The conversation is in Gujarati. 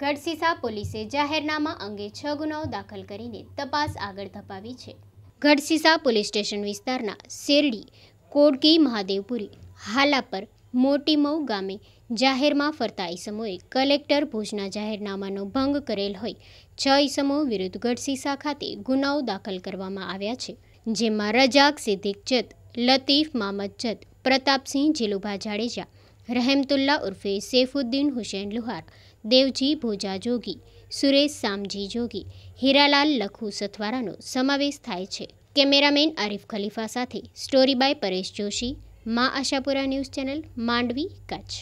ગઢસીસા પોલીસે જાહેરનામા અંગે છ ગુનાઓ દાખલ કરીને તપાસ આગળ ધપાવી છે ગઢસીસા પોલીસ સ્ટેશન વિસ્તારના શેરડી કોડકી મહાદેવપુરી હાલાપર મોટીમઉ ગામે જાહેરમાં ફરતા ઈસમોએ કલેક્ટર ભુજના જાહેરનામાનો ભંગ કરેલ હોય છ ઈસમો વિરુદ્ધ ગઢસીસા ખાતે ગુનાઓ દાખલ કરવામાં આવ્યા છે જેમાં રજાક સિદ્ધિક જત લતીફ મામદ જત પ્રતાપસિંહ જીલુભા જાડેજા રહેમતુલ્લા ઉર્ફે સૈફુદ્દીન હુસૈન લુહાર દેવજી ભોજા જોગી સુરેશ સામજી જોગી હીરાલાલ લખુ સથવારાનો સમાવેશ થાય છે કેમેરામેન આરિફ ખલીફા સાથે story by Paresh Joshi Maa Ashapura news channel Mandvi Kutch